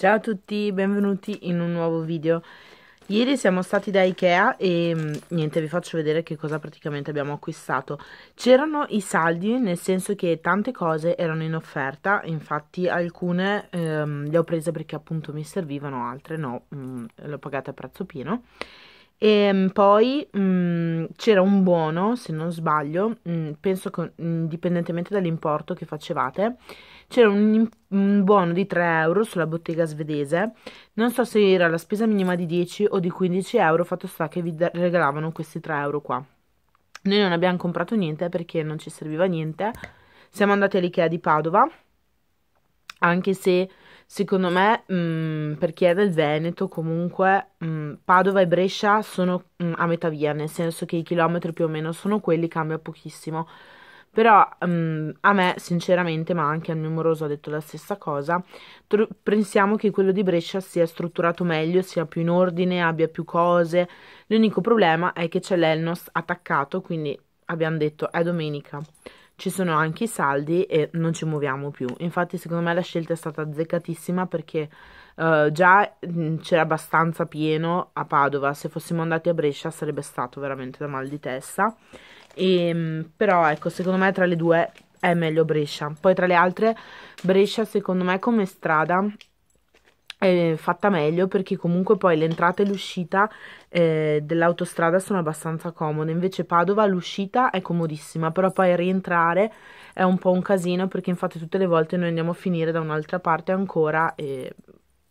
Ciao a tutti, benvenuti in un nuovo video Ieri siamo stati da Ikea e mm, niente vi faccio vedere che cosa praticamente abbiamo acquistato C'erano i saldi nel senso che tante cose erano in offerta Infatti alcune ehm, le ho prese perché appunto mi servivano, altre no, mm, le ho pagate a prezzo pieno e ehm, poi mh, mm, c'era un buono, se non sbaglio, mh, mm, penso che mm, indipendentemente dall'importo che facevate, c'era un, un, buono di 3 euro sulla bottega svedese. Non so se era la spesa minima di 10 o di 15 euro, fatto sta che vi regalavano questi 3 euro qua. Noi non abbiamo comprato niente perché non ci serviva niente. Siamo andati all'Ikea di Padova, anche se Secondo me, mh, mm, per chi è del Veneto, comunque mh, mm, Padova e Brescia sono mh, mm, a metà via, nel senso che i chilometri più o meno sono quelli, cambia pochissimo. Però a me, sinceramente, ma anche al mio moroso ha detto la stessa cosa, tro- pensiamo che quello di Brescia sia strutturato meglio, sia più in ordine, abbia più cose. L'unico problema è che c'è l'Elnos attaccato, quindi abbiamo detto è domenica ci sono anche i saldi e non ci muoviamo più. Infatti, secondo me la scelta è stata azzeccatissima perché uh, già mm, c'era abbastanza pieno a Padova. Se fossimo andati a Brescia sarebbe stato veramente da mal di testa. E, ehm, però, ecco, secondo me tra le due è meglio Brescia. Poi tra le altre, Brescia, secondo me, come strada eh, fatta meglio perché comunque poi l'entrata e l'uscita eh, dell'autostrada sono abbastanza comode invece Padova l'uscita è comodissima però poi rientrare è un po' un casino perché infatti tutte le volte noi andiamo a finire da un'altra parte ancora e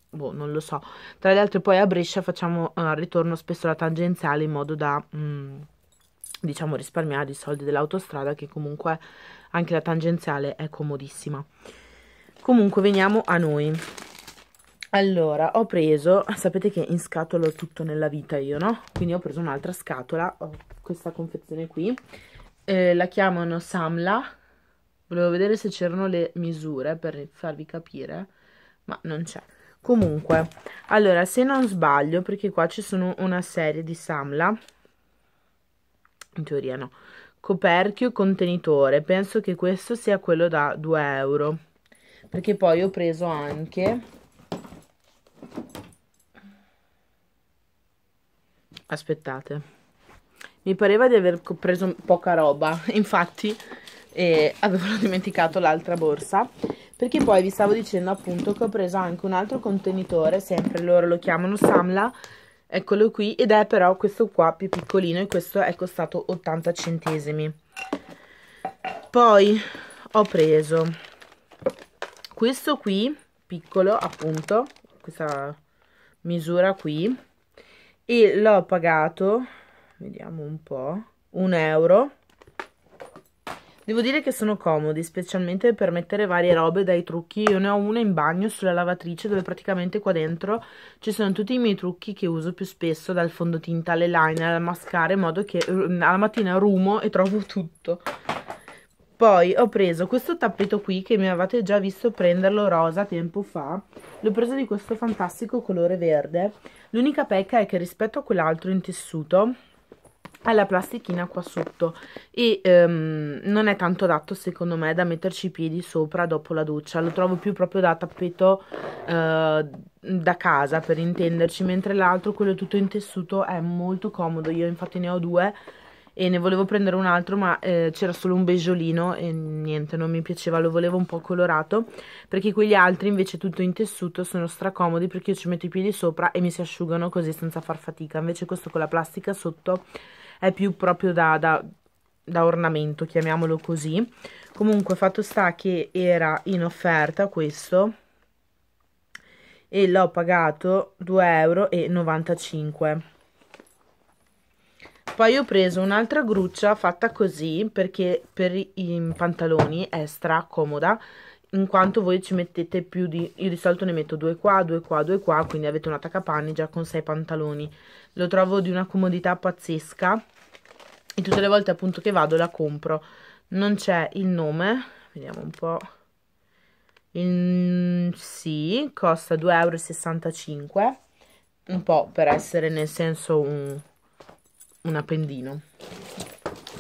boh non lo so tra le altre poi a Brescia facciamo eh, ritorno spesso la tangenziale in modo da mh, mm, diciamo risparmiare i soldi dell'autostrada che comunque anche la tangenziale è comodissima comunque veniamo a noi allora ho preso sapete che in scatola ho tutto nella vita io no quindi ho preso un'altra scatola ho questa confezione qui eh, la chiamano samla volevo vedere se c'erano le misure per farvi capire ma non c'è comunque allora se non sbaglio perché qua ci sono una serie di samla in teoria no coperchio contenitore penso che questo sia quello da 2 euro perché poi ho preso anche Aspettate. Mi pareva di aver preso poca roba, infatti eh, avevo dimenticato l'altra borsa, perché poi vi stavo dicendo appunto che ho preso anche un altro contenitore, sempre loro lo chiamano Samla, eccolo qui, ed è però questo qua più piccolino e questo è costato 80 centesimi. Poi ho preso questo qui, piccolo appunto, questa misura qui, e l'ho pagato vediamo un po' un euro Devo dire che sono comodi, specialmente per mettere varie robe dai trucchi. Io ne ho una in bagno sulla lavatrice dove praticamente qua dentro ci sono tutti i miei trucchi che uso più spesso, dal fondotinta alle liner, al mascara, in modo che eh, alla mattina rumo e trovo tutto poi ho preso questo tappeto qui che mi avevate già visto prenderlo rosa tempo fa l'ho preso di questo fantastico colore verde l'unica pecca è che rispetto a quell'altro in tessuto ha la plastichina qua sotto e um, non è tanto adatto secondo me da metterci i piedi sopra dopo la doccia lo trovo più proprio da tappeto uh, da casa per intenderci mentre l'altro quello tutto in tessuto è molto comodo io infatti ne ho due e ne volevo prendere un altro ma eh, c'era solo un beigeolino e niente non mi piaceva lo volevo un po' colorato perché quegli altri invece tutto in tessuto sono stracomodi perché io ci metto i piedi sopra e mi si asciugano così senza far fatica invece questo con la plastica sotto è più proprio da, da, da ornamento chiamiamolo così comunque fatto sta che era in offerta questo e l'ho pagato 2,95 euro poi ho preso un'altra gruccia fatta così perché per i pantaloni è stracomoda in quanto voi ci mettete più di io di solito ne metto due qua, due qua, due qua quindi avete un attaccapanni già con sei pantaloni lo trovo di una comodità pazzesca e tutte le volte appunto che vado la compro non c'è il nome vediamo un po' il, sì costa 2,65 euro un po' per essere nel senso un un appendino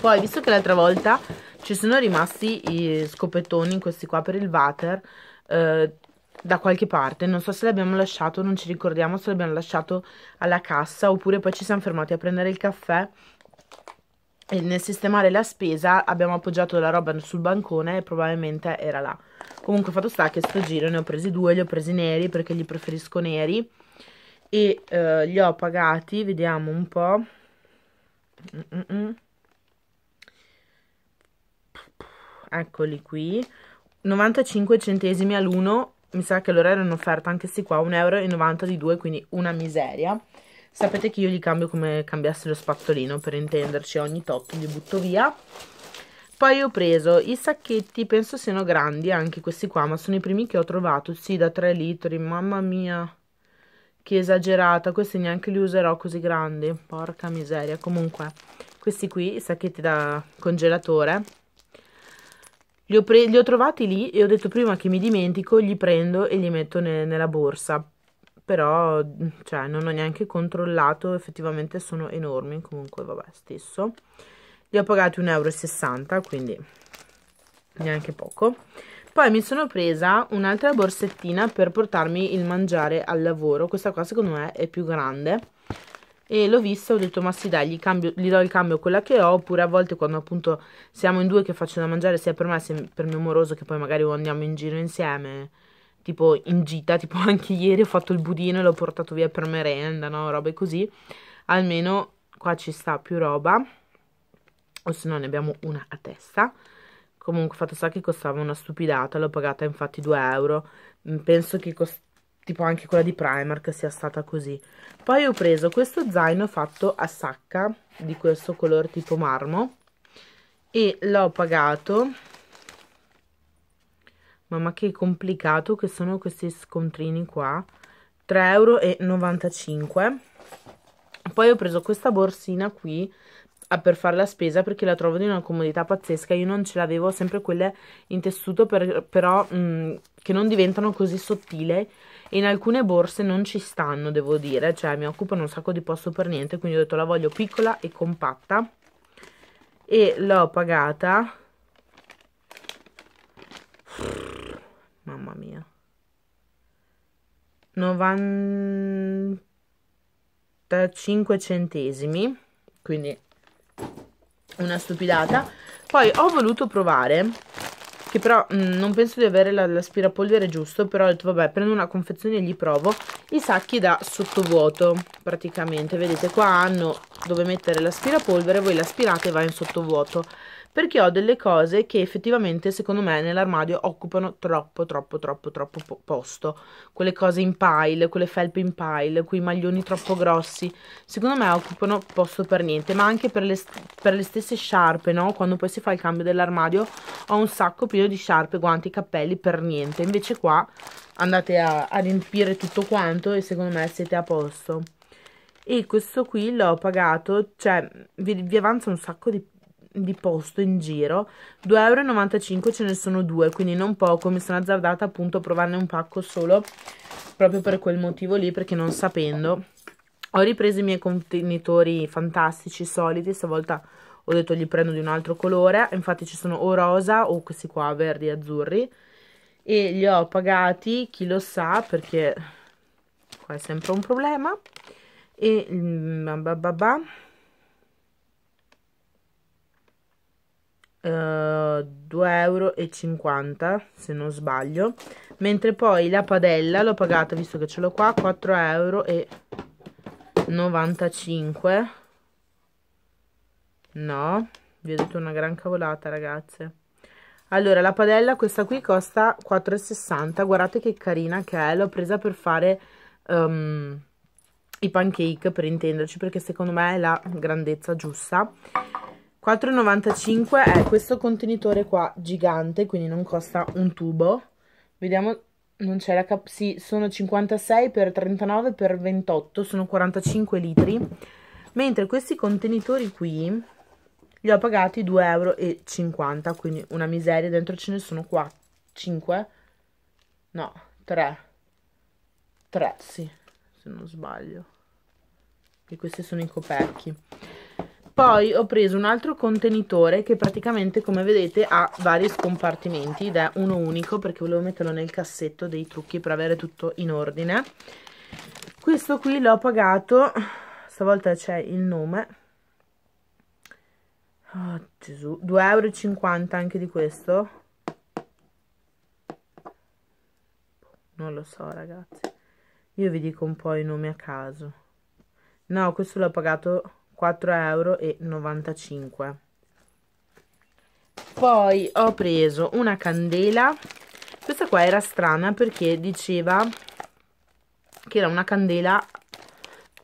poi visto che l'altra volta ci sono rimasti i scopettoni questi qua per il water eh, da qualche parte non so se l'abbiamo lasciato non ci ricordiamo se l'abbiamo lasciato alla cassa oppure poi ci siamo fermati a prendere il caffè e nel sistemare la spesa abbiamo appoggiato la roba sul bancone e probabilmente era là comunque fatto sta che sto giro ne ho presi due li ho presi neri perché li preferisco neri e eh, li ho pagati vediamo un po' mm -mm. eccoli qui 95 centesimi all'uno. mi sa che loro erano in offerta anche questi qua 1,90 euro di due quindi una miseria sapete che io li cambio come cambiassi lo spazzolino per intenderci ogni tot li butto via poi ho preso i sacchetti, penso siano grandi anche questi qua, ma sono i primi che ho trovato, sì, da 3 litri, mamma mia che esagerata questi neanche li userò così grandi porca miseria comunque questi qui i sacchetti da congelatore li ho, li ho, trovati lì e ho detto prima che mi dimentico, li prendo e li metto ne nella borsa. Però, cioè, non ho neanche controllato, effettivamente sono enormi, comunque vabbè, stesso. Li ho pagati 1,60 euro, quindi neanche poco. Poi mi sono presa un'altra borsettina per portarmi il mangiare al lavoro. Questa qua secondo me è più grande. E l'ho vista, ho detto ma sì dai, gli, cambio, gli do il cambio a quella che ho, oppure a volte quando appunto siamo in due che faccio da mangiare sia per me sia per mio moroso che poi magari andiamo in giro insieme, tipo in gita, tipo anche ieri ho fatto il budino e l'ho portato via per merenda, no, robe così, almeno qua ci sta più roba, o se no ne abbiamo una a testa. Comunque, fatto sa che costava una stupidata, l'ho pagata infatti 2 euro. Mm, penso che cost... tipo anche quella di Primark sia stata così. Poi ho preso questo zaino fatto a sacca, di questo colore tipo marmo, e l'ho pagato... Mamma che complicato che sono questi scontrini qua. 3,95 euro. Poi ho preso questa borsina qui per fare la spesa perché la trovo di una comodità pazzesca. Io non ce l'avevo, sempre quelle in tessuto, per, però mh, che non diventano così sottile. E in alcune borse non ci stanno, devo dire, cioè mi occupano un sacco di posto per niente. Quindi ho detto la voglio piccola e compatta. E l'ho pagata. Mamma mia. 95 centesimi quindi una stupidata. Poi ho voluto provare, che però mh, mm, non penso di avere l'aspirapolvere giusto, però ho detto vabbè prendo una confezione e gli provo, i sacchi da sottovuoto praticamente. Vedete qua hanno dove mettere l'aspirapolvere, voi l'aspirate e va in sottovuoto. Perché ho delle cose che effettivamente, secondo me, nell'armadio occupano troppo, troppo, troppo, troppo po posto. Quelle cose in pile, quelle felpe in pile, quei maglioni troppo grossi. Secondo me occupano posto per niente, ma anche per le, per le stesse sciarpe, no? Quando poi si fa il cambio dell'armadio ho un sacco pieno di sciarpe, guanti, cappelli, per niente. Invece qua andate a, a riempire tutto quanto e secondo me siete a posto e questo qui l'ho pagato, cioè vi, vi, avanza un sacco di, di posto in giro 2,95 euro ce ne sono due quindi non poco mi sono azzardata appunto a provarne un pacco solo proprio per quel motivo lì perché non sapendo ho ripreso i miei contenitori fantastici soliti stavolta ho detto gli prendo di un altro colore infatti ci sono o rosa o questi qua verdi e azzurri e li ho pagati chi lo sa perché qua è sempre un problema e mm, bah, eh, Uh, e 50 se non sbaglio mentre poi la padella l'ho pagata visto che ce l'ho qua 4,95 euro e 95 no vi ho detto una gran cavolata ragazze allora la padella questa qui costa 4,60 guardate che carina che è l'ho presa per fare um, i pancake per intenderci perché secondo me è la grandezza giusta 4,95 è questo contenitore qua gigante quindi non costa un tubo vediamo non c'è la cap sì sono 56 x 39 x 28 sono 45 litri mentre questi contenitori qui li ho pagati 2,50 euro quindi una miseria dentro ce ne sono qua 5 no 3 3 sì se non sbaglio e questi sono i coperchi poi ho preso un altro contenitore che praticamente come vedete ha vari scompartimenti ed è uno unico perché volevo metterlo nel cassetto dei trucchi per avere tutto in ordine questo qui l'ho pagato stavolta c'è il nome oh Gesù 2,50€ anche di questo boh, non lo so ragazzi io vi dico un po' i nomi a caso. No, questo l'ho pagato 4,95 euro. Poi ho preso una candela. Questa qua era strana perché diceva che era una candela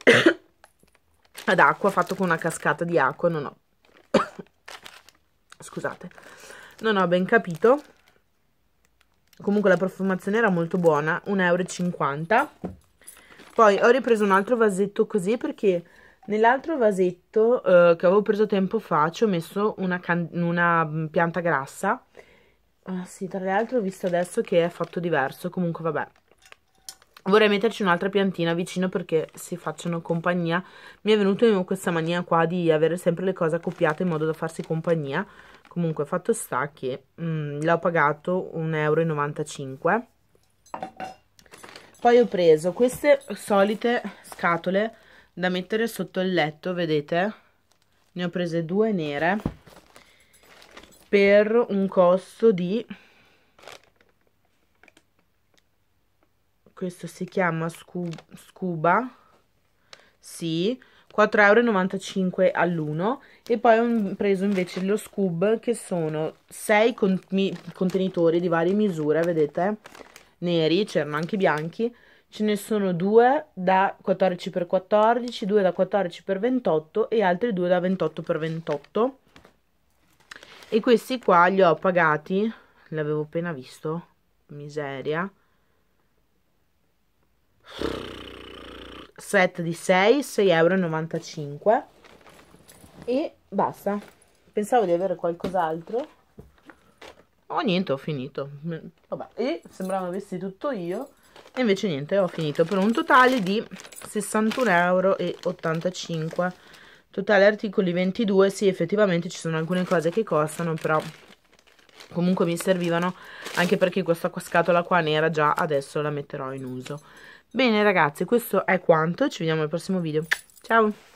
ad acqua fatto con una cascata di acqua. Non ho... Scusate. Non ho ben capito. Comunque la profumazione era molto buona, 1,50 euro poi ho ripreso un altro vasetto così perché nell'altro vasetto eh, che avevo preso tempo fa ci ho messo una, una mm, pianta grassa. Ah sì, tra l'altro ho visto adesso che è fatto diverso, comunque vabbè. Vorrei metterci un'altra piantina vicino perché si facciano compagnia. Mi è venuta questa mania qua di avere sempre le cose accoppiate in modo da farsi compagnia. Comunque fatto sta che mm, l'ho pagato 1,95 euro poi ho preso queste solite scatole da mettere sotto il letto vedete ne ho prese due nere per un costo di questo si chiama scuba, scuba 4,95 euro all'uno e poi ho preso invece lo Scuba che sono 6 contenitori di varie misure vedete neri, c'erano cioè anche bianchi, ce ne sono due da 14x14, due da 14x28 e altri due da 28x28. E questi qua li ho pagati, l'avevo appena visto, miseria. 7 di 6, 6,95 euro e basta. Pensavo di avere qualcos'altro. Oh niente, ho finito. Mm, vabbè, e sembrava avessi tutto io. E invece niente, ho finito per un totale di 61,85 euro. Totale articoli 22, sì effettivamente ci sono alcune cose che costano, però comunque mi servivano anche perché questa scatola qua nera già adesso la metterò in uso. Bene ragazzi, questo è quanto, ci vediamo al prossimo video. Ciao!